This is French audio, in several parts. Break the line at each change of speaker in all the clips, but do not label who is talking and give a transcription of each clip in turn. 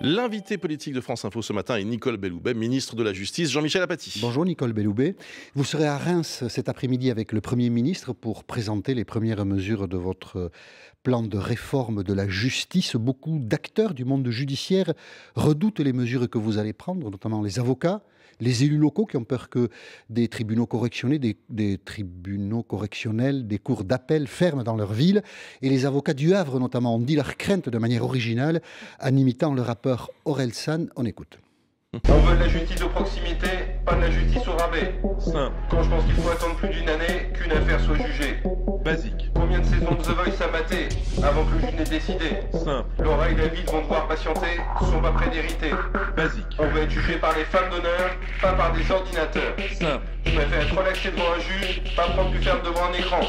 L'invité politique de France Info ce matin est Nicole Belloubet, ministre de la Justice, Jean-Michel Apathy.
Bonjour Nicole Belloubet. Vous serez à Reims cet après-midi avec le Premier ministre pour présenter les premières mesures de votre plan de réforme de la justice. Beaucoup d'acteurs du monde judiciaire redoutent les mesures que vous allez prendre, notamment les avocats, les élus locaux qui ont peur que des tribunaux correctionnels, des, tribunaux correctionnels, des cours d'appel ferment dans leur ville. Et les avocats du Havre, notamment, ont dit leur crainte de manière originale en imitant le rappeur Aurel San. On écoute.
On veut de la justice de proximité, pas de la justice au rabais. Quand je pense qu'il faut attendre plus d'une année qu'une affaire soit jugée. Basique combien de saisons de The Voice avant que le juge n'ait décidé Simple. Laura et David vont devoir patienter, sont pas près d'hériter. Basique. On va être jugé par les femmes d'honneur, pas par des ordinateurs. Simple. Je préfère être relaxé devant un juge, pas prendre du ferme devant un écran.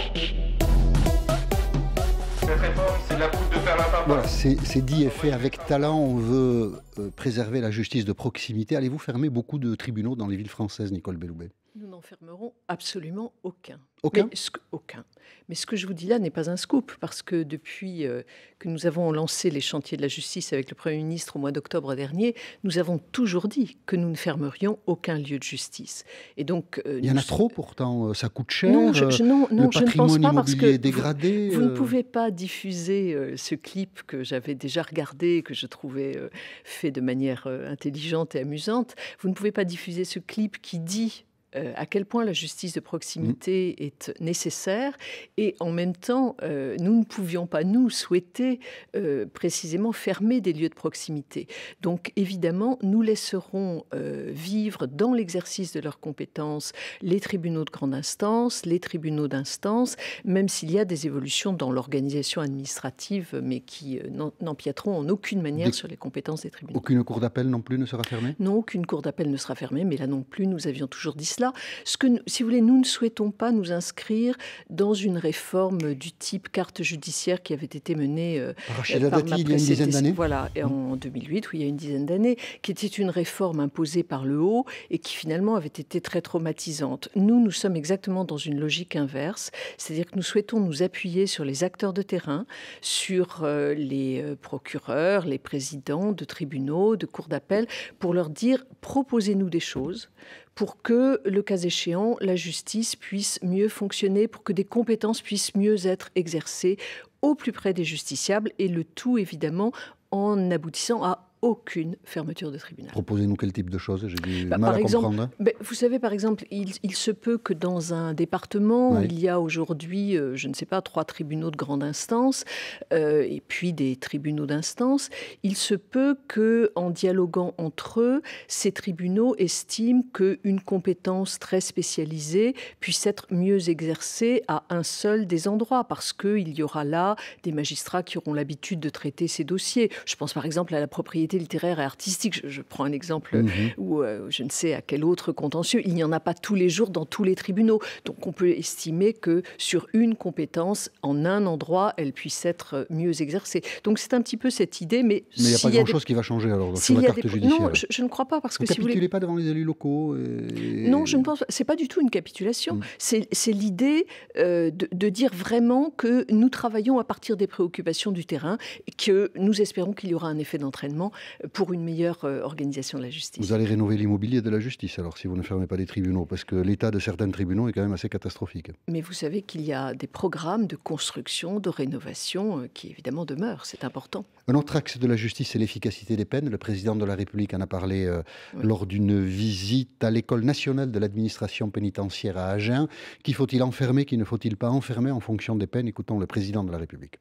Cette réforme, c'est la bouche de faire la
Voilà, c'est dit et fait avec talent. On veut euh, préserver la justice de proximité. Allez-vous fermer beaucoup de tribunaux dans les villes françaises, Nicole Belloubet
nous n'en fermerons absolument aucun. Aucun Mais ce que, Aucun. Mais ce que je vous dis là n'est pas un scoop, parce que depuis euh, que nous avons lancé les chantiers de la justice avec le Premier ministre au mois d'octobre dernier, nous avons toujours dit que nous ne fermerions aucun lieu de justice. Et donc, euh, Il y en a trop
pourtant, euh, ça coûte cher. Non, je, le ne pense pas parce que dégradé, vous, ne pouvez
pas diffuser ce clip que j'avais déjà regardé, que je trouvais fait de manière intelligente et amusante. Vous ne pouvez pas diffuser ce clip qui dit euh, à quel point la justice de proximité mm. est nécessaire. Et en même temps, euh, nous ne pouvions pas, nous, souhaiter euh, précisément fermer des lieux de proximité. Donc, évidemment, nous laisserons vivre dans l'exercice de leurs compétences les tribunaux de grande instance, les tribunaux d'instance, même s'il y a des évolutions dans l'organisation administrative, mais qui n'empièteront en aucune manière sur les compétences des tribunaux. Aucune cour d'appel
non plus ne sera fermée
Non, aucune cour d'appel ne sera fermée, mais là non plus, nous avions toujours dit cela. Ce que, si vous voulez, nous ne souhaitons pas nous inscrire dans une réforme du type carte judiciaire qui avait été menée euh, il y a une dizaine d'années. Voilà, et en 2008, mmh. où il y a une dizaine d'années, qui était une réforme imposée par le haut et qui finalement avait été très traumatisante. Nous, nous sommes exactement dans une logique inverse, c'est-à-dire que nous souhaitons nous appuyer sur les acteurs de terrain, sur euh, les euh, procureurs, les présidents de tribunaux, de cours d'appel, pour leur dire proposez-nous des choses, pour que, le cas échéant, la justice puisse mieux fonctionner, pour que des compétences puissent mieux être exercées au plus près des justiciables, et le tout évidemment en aboutissant à aucune fermeture de tribunal.
Proposez-nous quel type de choses J'ai du bah, mal par à exemple, comprendre. Hein.
Bah, vous savez, par exemple, il, se peut que dans un département, il y a aujourd'hui, euh, je ne sais pas, trois tribunaux de grande instance, euh, et puis des tribunaux d'instance, il se peut que, en dialoguant entre eux, ces tribunaux estiment qu'une compétence très spécialisée puisse être mieux exercée à un seul des endroits, parce qu'il y aura là des magistrats qui auront l'habitude de traiter ces dossiers. Je pense par exemple à la propriété littéraire et artistique. Je, prends un exemple mhm. euh, où euh, je ne sais à quel autre contentieux, il n'y en a pas tous les jours dans tous les tribunaux. Donc on peut estimer que sur une compétence, en un endroit, elle puisse être euh, mieux exercée. Donc c'est un petit peu cette idée, mais... Mais il n'y a pas grand-chose qui va
changer alors sur la carte judiciaire. Non, je,
ne crois pas, parce Vous que si
pas devant les élus locaux Non, je
ne pense pas. C'est pas du tout une capitulation. Mm. C'est l'idée de, de dire vraiment que nous travaillons à partir des préoccupations du terrain, que nous espérons qu'il y aura un effet d'entraînement pour une meilleure euh, organisation de la justice.
Vous allez rénover l'immobilier de la justice, alors, si vous ne fermez pas des tribunaux, parce que l'état de certains tribunaux est quand même assez catastrophique.
Mais vous savez qu'il y a des programmes de construction, de rénovation, euh, qui évidemment demeurent, c'est important.
Un autre axe de la justice, c'est l'efficacité des peines. Le président de la République en a parlé euh, lors d'une visite à l'école nationale de l'administration pénitentiaire à Agen. Qui faut-il enfermer, qui ne faut-il pas enfermer en fonction des peines Écoutons le président de la République.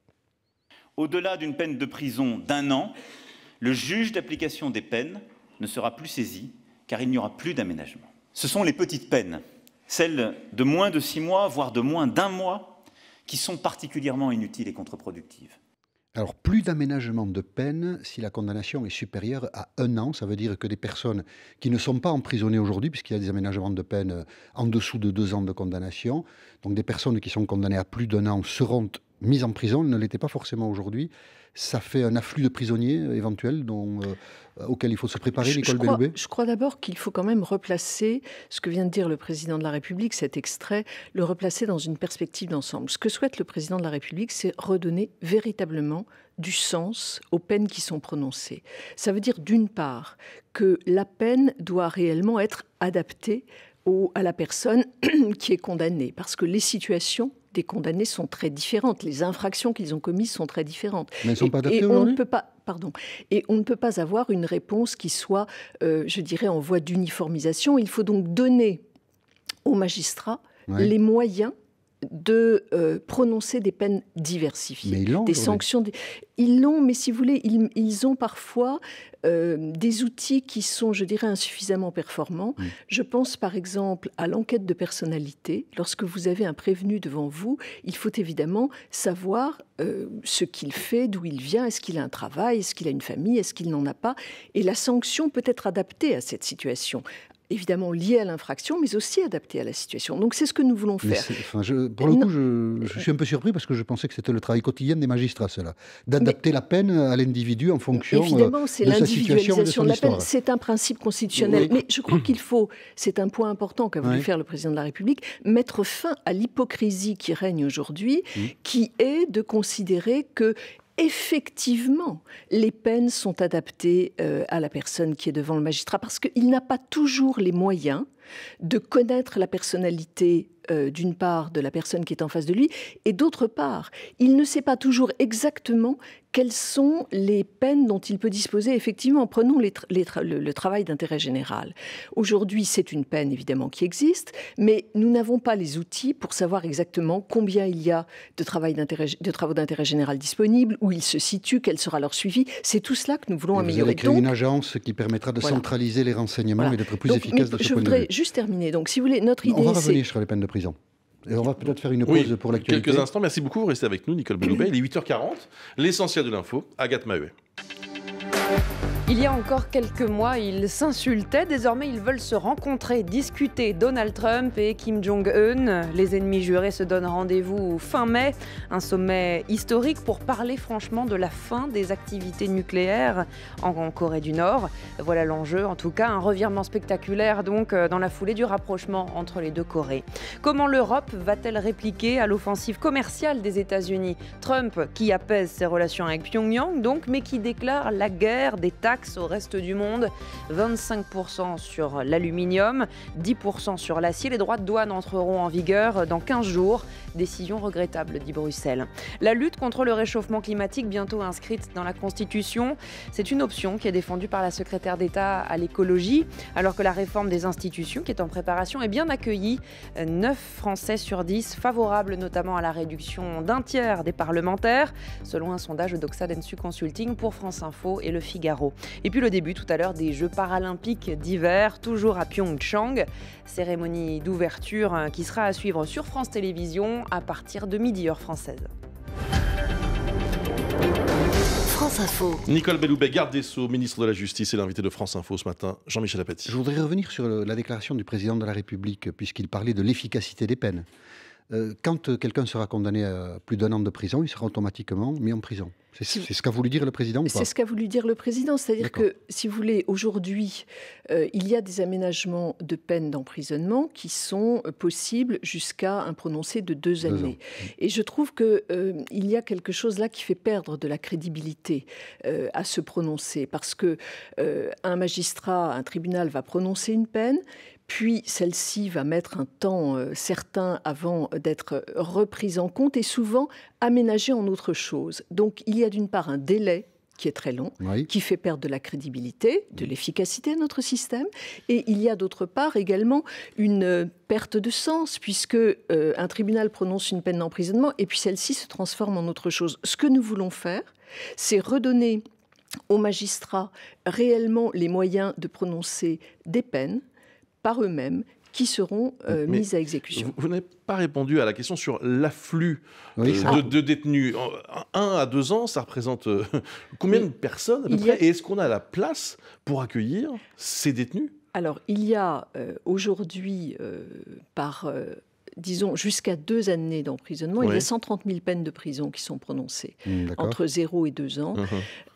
Au-delà d'une peine de prison d'un an, le juge d'application des peines ne sera plus saisi car il n'y aura plus d'aménagement. Ce sont les petites peines, celles de moins de six mois, voire de moins d'un mois, qui sont particulièrement inutiles et contre-productives. Alors, plus d'aménagement de peine si la condamnation est supérieure à un an. Ça veut dire que des personnes qui ne sont pas emprisonnées aujourd'hui, puisqu'il y a des aménagements de peine en dessous de deux ans de condamnation, donc des personnes qui sont condamnées à plus d'un an seront mise en prison ne l'était pas forcément aujourd'hui. Ça fait un afflux de prisonniers euh, éventuels dont, euh, auquel il faut se préparer, l'école Belloubet Je
crois d'abord qu'il faut quand même replacer ce que vient de dire le président de la République, cet extrait, le replacer dans une perspective d'ensemble. Ce que souhaite le président de la République, c'est redonner véritablement du sens aux peines qui sont prononcées. Ça veut dire d'une part que la peine doit réellement être adaptée au, à la personne qui est condamnée, parce que les situations des condamnés sont très différentes. Les infractions qu'ils ont commises sont très différentes. Mais sont pas et, on ne peut pas pardon. Et on ne peut pas avoir une réponse qui soit, euh, je dirais, en voie d'uniformisation. Il faut donc donner aux magistrats les moyens de euh, prononcer des peines diversifiées, des sanctions. Ils l'ont, mais si vous voulez, ils, ont parfois euh, des outils qui sont, je dirais, insuffisamment performants. Je pense par exemple à l'enquête de personnalité. Lorsque vous avez un prévenu devant vous, il faut évidemment savoir euh, ce qu'il fait, d'où il vient, est-ce qu'il a un travail, est-ce qu'il a une famille, est-ce qu'il n'en a pas. Et la sanction peut être adaptée à cette situation, évidemment lié à l'infraction, mais aussi adapté à la situation. Donc c'est ce que nous voulons faire.
je, pour le coup, je, suis un peu surpris parce que je pensais que c'était le travail quotidien des magistrats, cela, d'adapter la peine à l'individu en fonction euh, de sa situation de, la peine. C'est
un principe constitutionnel, mais je crois qu'il faut, c'est un point important qu'a voulu faire le président de la République, mettre fin à l'hypocrisie qui règne aujourd'hui, qui est de considérer que effectivement, les peines sont adaptées euh, à la personne qui est devant le magistrat parce qu'il n'a pas toujours les moyens de connaître la personnalité euh, d'une part de la personne qui est en face de lui et d'autre part, il ne sait pas toujours exactement quelles sont les peines dont il peut disposer. Effectivement, prenons les le, travail d'intérêt général. Aujourd'hui, c'est une peine évidemment qui existe, mais nous n'avons pas les outils pour savoir exactement combien il y a de, travail de travaux d'intérêt général disponibles, où ils se situent, quel sera leur suivi. C'est tout cela que nous voulons améliorer. Vous allez créer une
agence qui permettra de centraliser les renseignements et d'être plus efficace dans ce point de vue
juste terminé. Donc, si vous voulez, notre idée. On va revenir
sur les peines de prison. Et on va peut-être faire une pause pour l'actualité. Quelques instants,
merci beaucoup. restez avec nous, Nicole Belloubet. Il est 8h40. L'essentiel de l'info, Agathe Maheu.
Il y a encore quelques mois, ils s'insultaient. Désormais, ils veulent se rencontrer, discuter. Donald Trump et Kim Jong-un, les ennemis jurés, se donnent rendez-vous fin mai. Un sommet historique pour parler franchement de la fin des activités nucléaires en Corée du Nord. Voilà l'enjeu, en tout cas, un revirement spectaculaire donc euh, dans la foulée du rapprochement entre les deux Corées. Comment l'Europe va-t-elle répliquer à l'offensive commerciale des États-Unis Trump, qui apaise ses relations avec Pyongyang, donc, mais qui déclare la guerre des taxes au reste du monde, 25% sur l'aluminium, 10% sur l'acier. Les droits de douane entreront en vigueur dans 15 jours. Décision regrettable, dit Bruxelles. La lutte contre le réchauffement climatique, bientôt inscrite dans la Constitution, c'est une option qui est défendue par la secrétaire d'État à l'écologie, alors que la réforme des institutions qui est en préparation est bien accueillie. 9 Français sur 10 favorables notamment à la réduction d'un tiers des parlementaires, selon un sondage Doxa Consulting pour France Info et Le Figaro. Et puis le début tout à l'heure des Jeux paralympiques d'hiver, toujours à Pyeongchang. Cérémonie d'ouverture hein, qui sera à suivre sur France Télévisions à partir de midi heure française.
France Info.
Nicole Belloubet, garde des Sceaux, ministre de la Justice et l'invité de France Info ce matin, Jean-Michel Apathy. Je voudrais revenir sur la déclaration du président de la République,
puisqu'il parlait de l'efficacité des peines. Euh, quand euh, quelqu'un sera condamné à plus d'un an de prison, il sera automatiquement mis en prison. C'est ce qu'a voulu dire le président C'est ce
qu'a voulu dire le président. C'est-à-dire que, si vous voulez, aujourd'hui, euh, il y a des aménagements de peine d'emprisonnement qui sont possibles jusqu'à un prononcé de deux, années. Mm. Et je trouve qu'il y a quelque chose là qui fait perdre de la crédibilité à ce prononcé. Parce qu'un un magistrat, un tribunal va prononcer une peine, puis celle-ci va mettre un temps euh, certain avant d'être reprise en compte et souvent aménagée en autre chose. Donc il y a d'une part un délai qui est très long, qui fait perdre de la crédibilité, de l'efficacité à notre système. Et il y a d'autre part également une euh, perte de sens, puisque euh, un tribunal prononce une peine d'emprisonnement et puis celle-ci se transforme en autre chose. Ce que nous voulons faire, c'est redonner aux magistrats réellement les moyens de prononcer des peines par eux-mêmes qui seront euh, mises à exécution.
Vous, n'avez pas répondu à la question sur l'afflux ah. de, détenus. Un à deux ans, ça représente euh, combien de personnes à peu près Et est-ce qu'on a la place pour accueillir ces détenus
alors, il y a euh, aujourd'hui, par disons, jusqu'à deux années d'emprisonnement. Il y a 130 000 peines de prison qui sont prononcées, hmm, entre 0 et 2 ans. Uh-huh.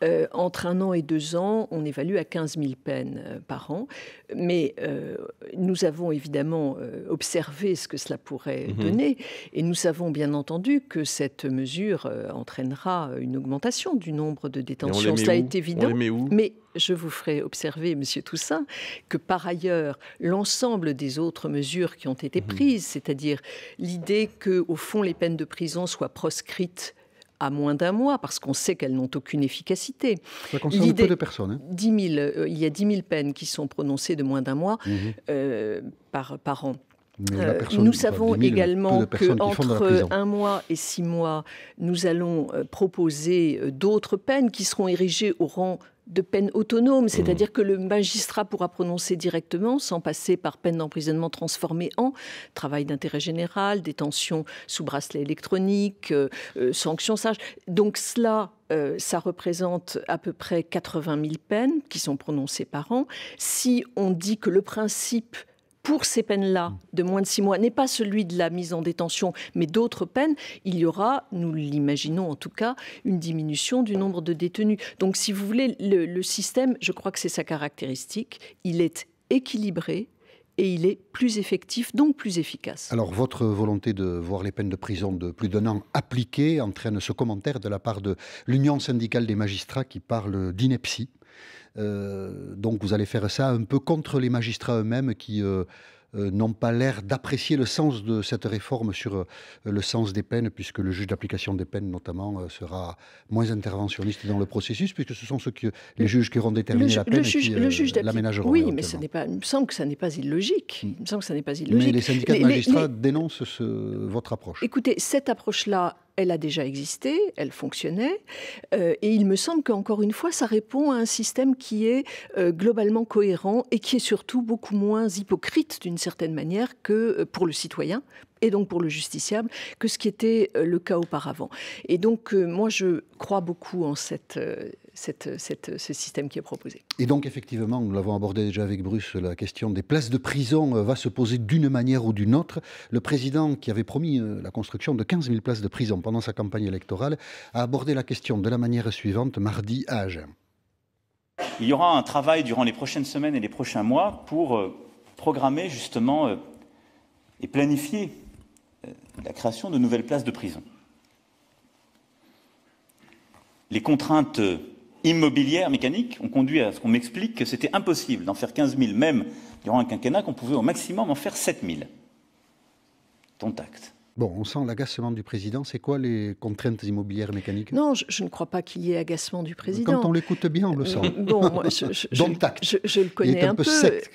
Euh, entre un an et deux ans, on évalue à 15 000 peines euh, par an. Mais euh, nous avons évidemment observé ce que cela pourrait uh-huh. donner. Et nous savons bien entendu que cette mesure entraînera une augmentation du nombre de détentions. Cela est évident. On les met où mais je vous ferai observer, Monsieur Toussaint, que par ailleurs, l'ensemble des autres mesures qui ont été mhm. prises, c'est-à-dire l'idée que, au fond, les peines de prison soient proscrites à moins d'un mois, parce qu'on sait qu'elles n'ont aucune efficacité. Ça concerne peu de personnes. Hein. Euh, il y a 10 000 peines qui sont prononcées de moins d'un mois mhm. euh, par, an.
Euh, nous savons également qu'entre un
mois et six mois, nous allons proposer d'autres peines qui seront érigées au rang de peine autonome, c'est-à-dire mmh. que le magistrat pourra prononcer directement, sans passer par peine d'emprisonnement transformée en travail d'intérêt général, détention sous bracelet électronique, euh, euh, sanctions sages. Donc cela, euh, ça représente à peu près 80 000 peines qui sont prononcées par an. Si on dit que le principe pour ces peines-là de moins de six mois n'est pas celui de la mise en détention, mais d'autres peines, il y aura, nous l'imaginons en tout cas, une diminution du nombre de détenus. Donc si vous voulez, le, système, je crois que c'est sa caractéristique, il est équilibré, et il est plus effectif, donc plus efficace.
Alors, votre volonté de voir les peines de prison de plus d'un an appliquées entraîne ce commentaire de la part de l'Union syndicale des magistrats qui parle d'ineptie. Euh, donc vous allez faire ça un peu contre les magistrats eux-mêmes qui euh, euh, n'ont pas l'air d'apprécier le sens de cette réforme sur le sens des peines, puisque le juge d'application des peines, notamment, sera moins interventionniste dans le processus, puisque ce sont ceux les juges qui auront déterminé la peine le et qui l'aménageront. Oui, mais ce n'est
pas, il me semble que ça n'est pas illogique. Hmm. Il me semble que ça n'est pas illogique. Mais les syndicats de magistrats
dénoncent votre approche.
Écoutez, cette approche-là, elle a déjà existé, elle fonctionnait, euh, et il me semble qu'encore une fois, ça répond à un système qui est euh, globalement cohérent et qui est surtout beaucoup moins hypocrite d'une certaine manière que euh, pour le citoyen, et donc pour le justiciable que ce qui était le cas auparavant. Et donc moi je crois beaucoup en cette ce système qui est proposé.
Et donc, effectivement, nous l'avons abordé déjà avec Bruce, la question des places de prison euh, va se poser d'une manière ou d'une autre. Le président, qui avait promis euh, la construction de 15 000 places de prison pendant sa campagne électorale, a abordé la question de la manière suivante mardi à Agen. Il y aura un travail durant les prochaines semaines et les prochains mois pour euh, programmer justement et planifier la création de nouvelles places de prison. Les contraintes immobilière, mécanique, On conduit à ce qu'on m'explique que c'était impossible d'en faire 15 000, même durant un quinquennat, qu'on pouvait au maximum en faire 7 000. Ton tact. Bon, on sent l'agacement du président. C'est quoi les contraintes immobilières mécaniques
Non, je, ne crois pas qu'il y ait agacement du président. Quand on l'écoute
bien, on le sent. Euh, bon,
je, le connais un, peu.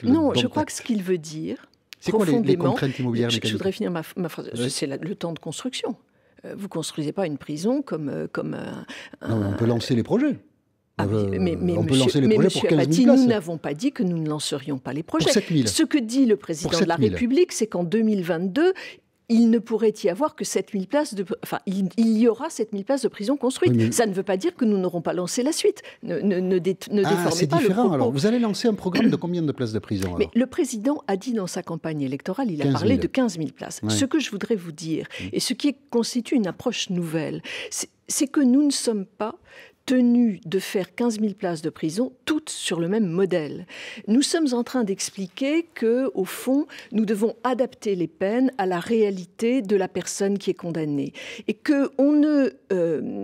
non, je crois que ce qu'il veut dire, c'est quoi les, contraintes immobilières mécaniques Je voudrais finir ma, phrase. C'est le temps de construction. Euh, vous construisez pas une prison comme euh, comme on peut lancer les projets. Ah mais, on peut lancer les projets pour 15 000 nous n'avons pas dit que nous ne lancerions pas les projets. 7 000. Ce que dit le président de la République, c'est qu'en 2022, il ne pourrait y avoir que 7 000 places de... Enfin, il, y aura 7 000 places de prison construites. Ça ne veut pas dire que nous n'aurons pas lancé la suite. Ne, ne, ne, ah, c'est différent. alors,
vous allez lancer un programme de combien de places de prison mais
Le président a dit dans sa campagne électorale, il a parlé de 15 000 places. Ce que je voudrais vous dire, et ce qui constitue une approche nouvelle, c'est que nous ne sommes pas tenu de faire 15 000 places de prison, toutes sur le même modèle. Nous sommes en train d'expliquer que, au fond, nous devons adapter les peines à la réalité de la personne qui est condamnée et que on ne euh,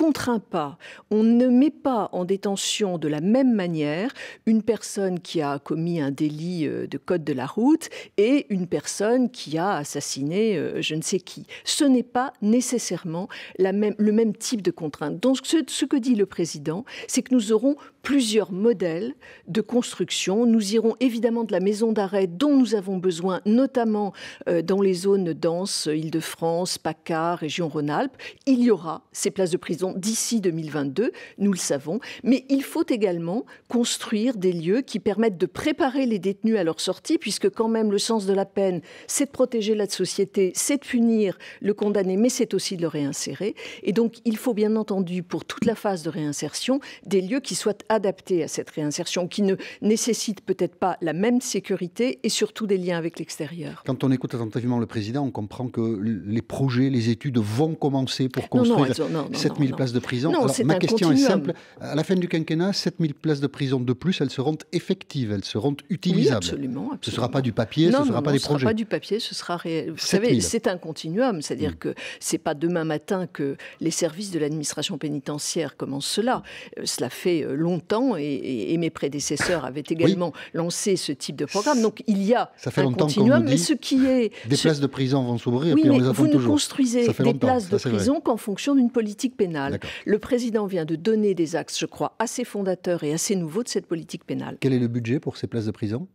contraint pas, on ne met pas en détention de la même manière une personne qui a commis un délit euh, de code de la route et une personne qui a assassiné euh, je ne sais qui. Ce n'est pas nécessairement la même, le même type de contrainte. Donc ce, ce que dit le président, c'est que nous aurons plusieurs modèles de construction. Nous irons évidemment de la maison d'arrêt dont nous avons besoin, notamment euh, dans les zones denses, Île-de-France, PACA, région Rhône-Alpes. Il y aura ces places de prison d'ici 2022, nous le savons, mais il faut également construire des lieux qui permettent de préparer les détenus à leur sortie, puisque quand même le sens de la peine, c'est de protéger la société, c'est de punir le condamné, mais c'est aussi de le réinsérer. Et donc il faut bien entendu, pour toute la phase de réinsertion, des lieux qui soient adaptés à cette réinsertion, qui ne nécessitent peut-être pas la même sécurité et surtout des liens avec l'extérieur.
Quand on écoute attentivement le président, on comprend que les projets, les études vont commencer pour construire 7000 de prison. ma question est simple. À la fin du quinquennat, 7000 places de prison de plus, elles seront effectives, elles seront utilisables. absolument, Ce ne sera pas du papier, ce ne sera pas des projets. Ce ne sera pas du
papier, ce sera réel. Vous savez, c'est un continuum. C'est-à-dire mm. que ce n'est pas demain matin que les services de l'administration pénitentiaire commencent cela. Euh, cela fait euh, longtemps et, mes prédécesseurs avaient également lancé ce type de programme. Donc il y a ça fait un continuum, mais ce qui est...
Des places de prison vont s'ouvrir, et puis on les ne construisez des places de prison
qu'en fonction d'une politique pénale. Le président vient de donner des axes, je crois, assez fondateurs et assez nouveaux de cette politique pénale. Quel est le budget pour ces places de prison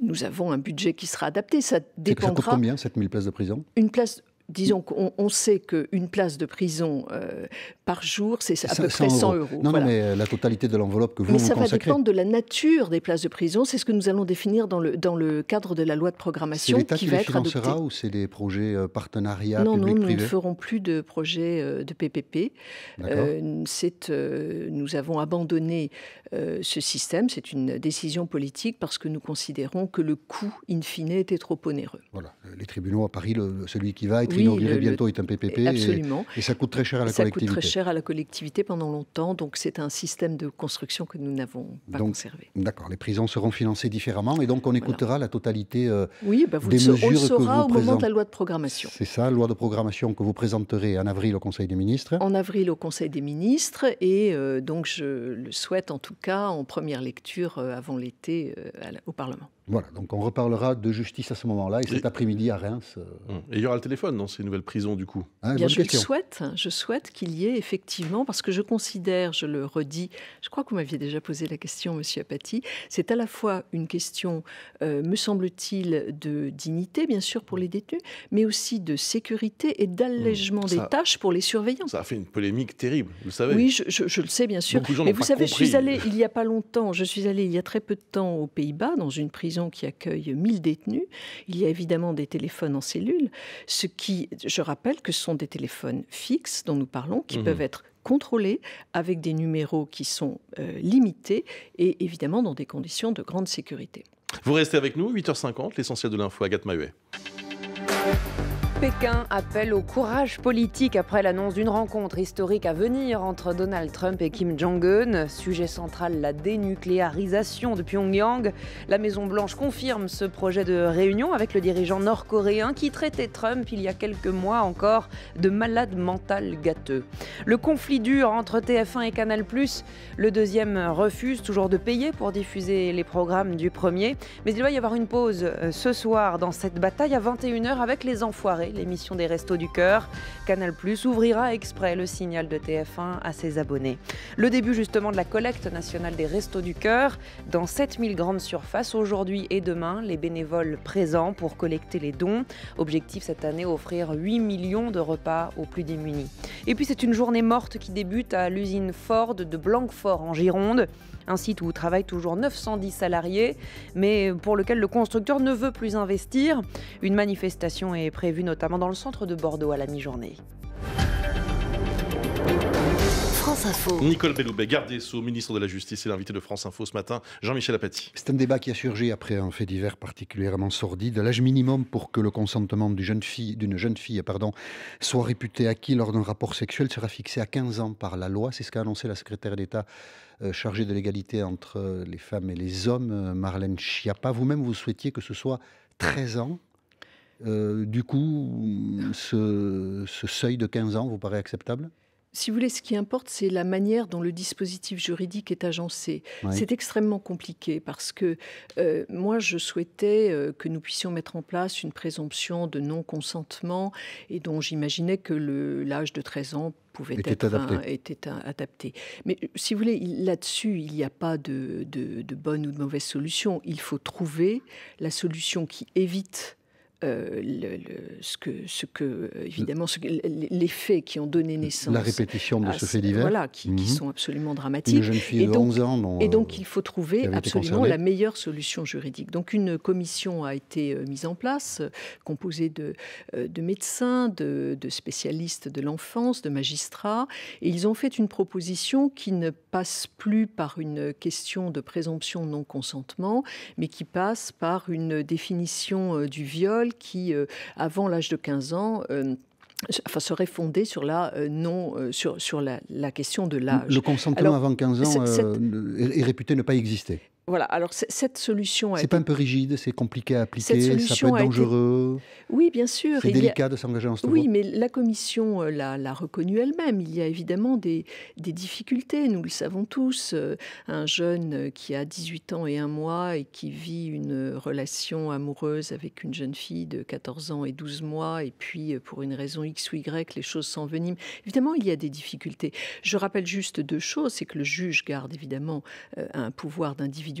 Nous avons un budget qui sera adapté. Ça dépendra. Ça coûte combien, 7000 places de prison Une place disons qu'on sait qu'une place de prison euh, par jour, c'est à peu près 100 euros. non,
non, mais euh, la totalité de l'enveloppe que vous Mais ça va dépendre de
la nature des places de prison. C'est ce que nous allons définir dans le, dans le cadre de la loi de programmation qui, qui, va les financera ou
c'est des projets euh, partenariats non, non, nous ne ferons
plus de projets euh, de PPP. Euh, nous avons abandonné ce système. C'est une décision politique parce que nous considérons que le coût, in fine, était trop onéreux.
Voilà. Les tribunaux à Paris, celui qui va être inauguré bientôt est un PPP. Absolument. Et, ça coûte très cher à la collectivité. très cher à
la collectivité pendant longtemps, donc c'est un système de construction que nous n'avons
pas conservé. D'accord, les prisons seront financées différemment et donc on écoutera la totalité euh,
oui, bah, vous des mesures on le saura au moment de la loi de programmation.
C'est ça, loi de programmation que vous présenterez en avril au Conseil des ministres.
En avril au Conseil des ministres et euh, donc je le souhaite en tout cas en première lecture euh, avant l'été au Parlement.
Voilà, donc on reparlera de justice à ce moment-là, et, cet après-midi
à Reims. Euh. Hum, et il y aura le téléphone dans ces nouvelles prisons, du coup
ah, Je
souhaite, je souhaite qu'il y ait effectivement, parce que je considère, je le redis, je crois que vous m'aviez déjà posé la question, Monsieur Apathy, c'est à la fois une question, euh, me semble-t-il, de dignité, bien sûr, pour les détenus, mais aussi de sécurité et d'allègement hum, des tâches pour les surveillants. Ça
a fait une polémique terrible, vous savez. Oui, je, le sais, bien sûr. Mais vous savez, je suis allée,
il n'y a pas longtemps, je suis allé il y a très peu de temps aux Pays-Bas, dans une prison qui accueille 1000 détenus. Il y a évidemment des téléphones en cellule, ce qui, je rappelle que ce sont des téléphones fixes dont nous parlons, qui mmh. peuvent être contrôlés avec des numéros qui sont euh, limités et évidemment
dans des conditions de grande sécurité.
Vous restez avec nous, 8h50, l'essentiel de l'info, Agathe Mahuet.
Pékin appelle au courage politique après l'annonce d'une rencontre historique à venir entre Donald Trump et Kim Jong-un. Sujet central, la dénucléarisation de Pyongyang. La Maison-Blanche confirme ce projet de réunion avec le dirigeant nord-coréen qui traitait Trump il y a quelques mois encore de malade mental gâteux. Le conflit dur entre TF1 et Canal+. Le deuxième refuse toujours de payer pour diffuser les programmes du premier. Mais il va y avoir une pause euh, ce soir dans cette bataille à 21h avec les enfoirés l'émission des Restos du Cœur. Canal Plus ouvrira exprès le signal de TF1 à ses abonnés. Le début justement de la collecte nationale des Restos du Cœur. Dans 7000 grandes surfaces aujourd'hui et demain, les bénévoles présents pour collecter les dons. Objectif cette année, offrir 8 millions de repas aux plus démunis. Et puis c'est une journée morte qui débute à l'usine Ford de Blanquefort en Gironde un site où travaillent toujours 910 salariés, mais pour lequel le constructeur ne veut plus investir. Une manifestation est prévue notamment dans le centre de Bordeaux à la mi-journée.
Nicole Belloubet, garde des Sceaux, ministre de la Justice et l'invité de France Info ce matin, Jean-Michel Apathy.
C'est un débat qui a surgi après un fait divers particulièrement sordide. L'âge minimum pour que le consentement d'une jeune fille, soit réputé acquis lors d'un rapport sexuel sera fixé à 15 ans par la loi. C'est ce qu'a annoncé la secrétaire d'État euh, chargée de l'égalité entre euh, les femmes et les hommes, euh, Marlène Schiappa. Vous-même, vous souhaitiez que ce soit 13 ans du coup, ce, ce, seuil de 15 ans vous paraît acceptable
si vous voulez, ce qui importe, c'est la manière dont le dispositif juridique est agencé. C'est extrêmement compliqué parce que euh, moi, je souhaitais euh, que nous puissions mettre en place une présomption de non-consentement et dont j'imaginais que l'âge de 13 ans pouvait était être adapté. était adapté. Mais euh, si vous voulez, là-dessus, il n'y a pas de bonne ou de mauvaise solution. Il faut trouver la solution qui évite euh, le, ce, que, ce que, euh, évidemment, les faits qui ont donné naissance. La répétition
de ce fait divers. qui, mhm. sont
absolument dramatiques. Une jeune fille et donc, ans. et donc, il faut euh, trouver absolument la meilleure solution juridique. Donc, une commission a été mise en place, composée de, de médecins, de, de spécialistes de l'enfance, de magistrats, et ils ont fait une proposition qui ne passe plus par une question de présomption non-consentement, mais qui passe par une définition du viol qui, euh, avant l'âge de 15 ans, euh, Enfin, serait fondée sur la euh, non sur sur la, question de l'âge. Le consentement avant 15 ans
est réputé ne pas exister.
Voilà, alors cette solution. C'est pas
un peu rigide, c'est compliqué à appliquer, ça peut être dangereux.
Oui, bien sûr. C'est délicat de
s'engager en ce Oui,
mais la Commission euh, l'a reconnue elle-même. Il y a évidemment des, des, difficultés, nous le savons tous. Euh, un jeune euh, qui a 18 ans et un mois et qui vit une relation amoureuse avec une jeune fille de 14 ans et 12 mois, et puis pour une raison X ou Y, les choses s'enveniment. Évidemment, il y a des difficultés. Je rappelle juste deux choses c'est que le juge garde évidemment un pouvoir d'individu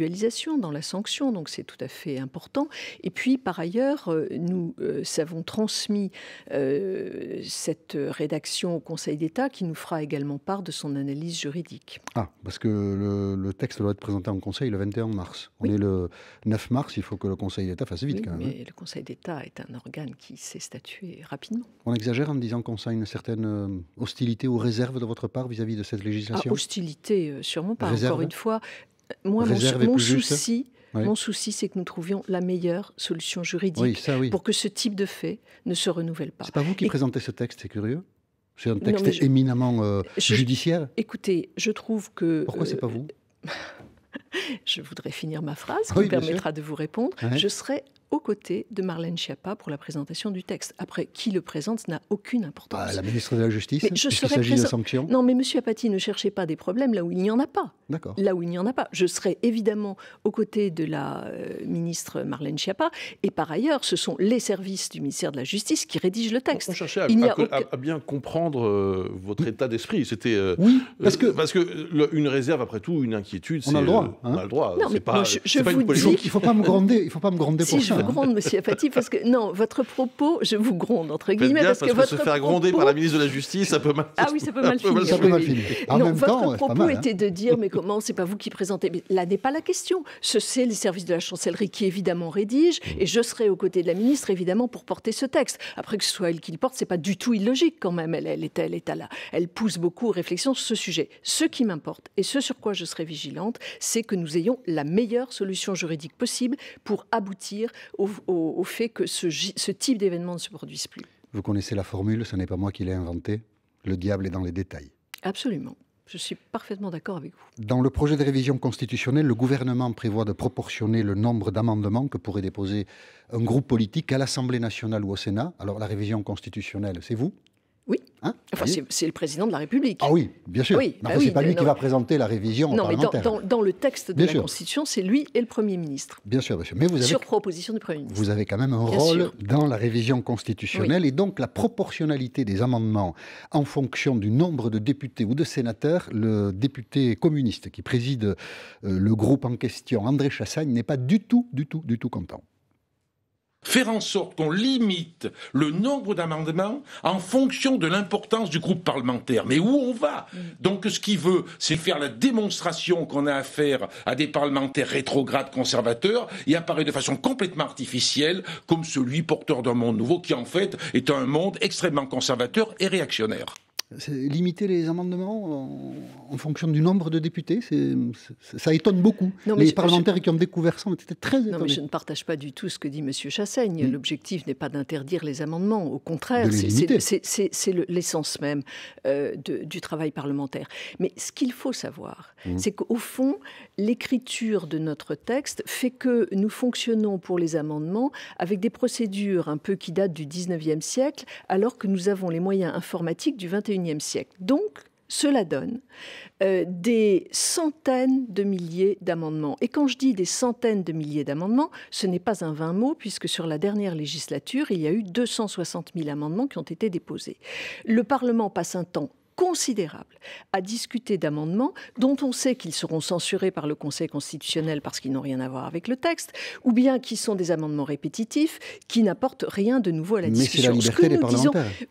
dans la sanction, donc c'est tout à fait important. Et puis, par ailleurs, euh, nous euh, avons transmis euh, cette rédaction au Conseil d'État qui nous fera également part de son analyse juridique.
Ah, parce que le, texte doit être présenté en Conseil le 21 mars. On est le 9 mars, il faut que le Conseil d'État fasse vite quand même. Mais hein. le
Conseil d'État est un organe qui s'est statué rapidement.
On exagère en disant qu'on sent une certaine hostilité ou réserve de votre part vis-à-vis de cette ah, législation
Hostilité, sûrement pas. Encore une fois, moi, mon, souci, mon souci, c'est que nous trouvions la meilleure solution juridique pour que ce type de fait ne se renouvelle pas. C'est pas
vous qui présentez ce texte, c'est curieux. C'est un texte éminemment euh, judiciaire.
Écoutez, je trouve que. Pourquoi c'est pas euh, vous Je voudrais finir ma phrase qui me permettra de vous répondre. Je serais aux côtés de Marlène Schiappa pour la présentation du texte. Après, qui le présente n'a aucune importance. Bah, la
ministre de la Justice, s'agit de sanctions.
Non, mais Monsieur Apathy, ne cherchez pas des problèmes là où il n'y en a pas. D'accord. Là où il n'y en a pas. Je serai évidemment aux côtés de la euh, ministre Marlène Schiappa. Et par ailleurs, ce sont les services du ministère de la Justice qui rédigent le texte. On, cherchait à,
bien comprendre euh, votre état d'esprit. C'était euh, oui, parce que parce que une réserve, après tout, une inquiétude. On a le droit. Hein. On a le droit. Non, mais pas, je, vous dis... Il ne faut
pas me gronder. Il faut pas me gronder pour ça je gronde, monsieur Apathy, parce que non, votre propos, je vous gronde, entre guillemets. Bien, parce, que, se faire gronder par la
ministre de la Justice, ça peut mal Ah oui, ça peut mal, finir. non, votre propos était hein.
de dire, mais comment, c'est pas vous qui présentez. Mais là n'est pas la question. Ce, c'est les services de la chancellerie qui, évidemment, rédigent, mm. et je serai aux côtés de la ministre, évidemment, pour porter ce texte. Après que ce soit elle qui le porte, c'est pas du tout illogique, quand même. Elle, elle est, elle est là Elle pousse beaucoup aux réflexions sur ce sujet. Ce qui m'importe, et ce sur quoi je serai vigilante, c'est que nous ayons la meilleure solution juridique possible pour aboutir au, fait que ce, ce type d'événement ne se produise plus.
Vous connaissez la formule, ce n'est pas moi qui l'ai inventée. Le diable est dans les détails.
Absolument. Je suis parfaitement d'accord avec vous.
Dans le projet de révision constitutionnelle, le gouvernement prévoit de proportionner le nombre d'amendements que pourrait déposer un groupe politique à l'Assemblée nationale ou au Sénat. Alors la révision constitutionnelle, c'est vous
oui. Hein enfin, c'est le président de la République.
Ah oui, bien sûr. Mais bah c'est pas lui qui va présenter la révision non, Mais dans,
dans, le texte de la Constitution, c'est lui et le Premier ministre.
Bien sûr, Monsieur. Mais vous avez, Sur
proposition du Premier ministre.
Vous avez quand même un rôle dans la révision constitutionnelle et donc la proportionnalité des amendements en fonction du nombre de députés ou de sénateurs. Le député communiste qui préside euh, le groupe en question, André Chassagne, n'est pas du tout, du tout, du tout content
faire en sorte qu'on limite le nombre d'amendements en fonction de l'importance du groupe parlementaire. Mais où on va mm. Donc ce qu'il veut, c'est faire la démonstration qu'on a affaire à des parlementaires rétrogrades conservateurs et apparaît de façon complètement artificielle comme celui porteur d'un monde nouveau qui en fait est un monde extrêmement conservateur et réactionnaire
limiter les amendements en, fonction du nombre de députés, c'est, ça étonne beaucoup. les parlementaires qui ont découvert ça étaient très étonnés. je ne
partage pas du tout ce que dit M. Chassaigne. L'objectif n'est pas d'interdire les amendements. Au contraire, c'est l'essence même euh, du travail parlementaire. Mais ce qu'il faut savoir, mmh. c'est qu'au fond, l'écriture de notre texte fait que nous fonctionnons pour les amendements avec des procédures un peu qui datent du 19e siècle, alors que nous avons les moyens informatiques du 21e siècle. Donc, cela donne euh, des centaines de milliers d'amendements. Et quand je dis des centaines de milliers d'amendements, ce n'est pas un vain mot, puisque sur la dernière législature, il y a eu 260 000 amendements qui ont été déposés. Le Parlement passe un temps considérable à discuter d'amendements dont on sait qu'ils seront censurés par le Conseil constitutionnel parce qu'ils n'ont rien à voir avec le texte, ou bien qui sont des amendements répétitifs qui n'apportent rien de nouveau à la discussion. la liberté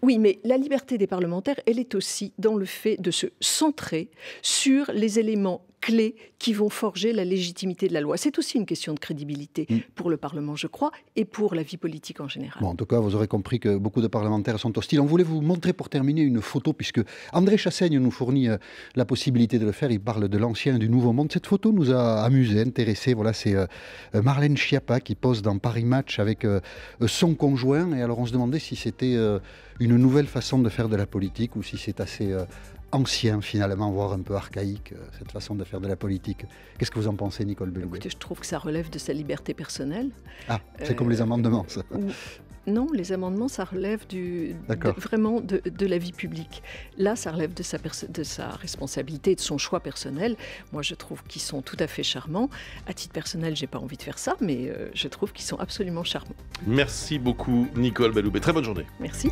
oui, mais la liberté des parlementaires, elle est aussi dans le fait de se centrer sur les éléments clés qui vont forger la légitimité de la loi. C'est aussi une question de crédibilité mm. pour le Parlement, je crois, et pour la vie politique en général.
en tout cas, vous aurez compris que beaucoup de parlementaires sont hostiles. On voulait vous montrer pour terminer une photo, puisque André Chassaigne nous fournit euh, la possibilité de le faire. Il parle de l'ancien et du nouveau monde. Cette photo nous a amusés, intéressés. Voilà, c'est euh, euh, Marlène Schiappa qui pose dans Paris Match avec son conjoint. Et alors, on se demandait si c'était une nouvelle façon de faire de la politique ou si c'est assez ancien finalement, voire un peu archaïque, euh, cette façon de faire de la politique. Qu'est-ce que vous en pensez, Nicole Belloubet
je trouve que ça relève de sa liberté personnelle.
Ah, c'est comme les euh, amendements, ça.
Non, les amendements, ça relève du, vraiment de, la vie publique. Là, ça relève de sa, de sa responsabilité, de son choix personnel. Moi, je trouve qu'ils sont tout à fait charmants. À titre personnel, je n'ai pas envie de faire ça, mais euh, je trouve qu'ils sont absolument charmants.
Merci beaucoup, Nicole Belloubet. Très bonne journée.
Merci.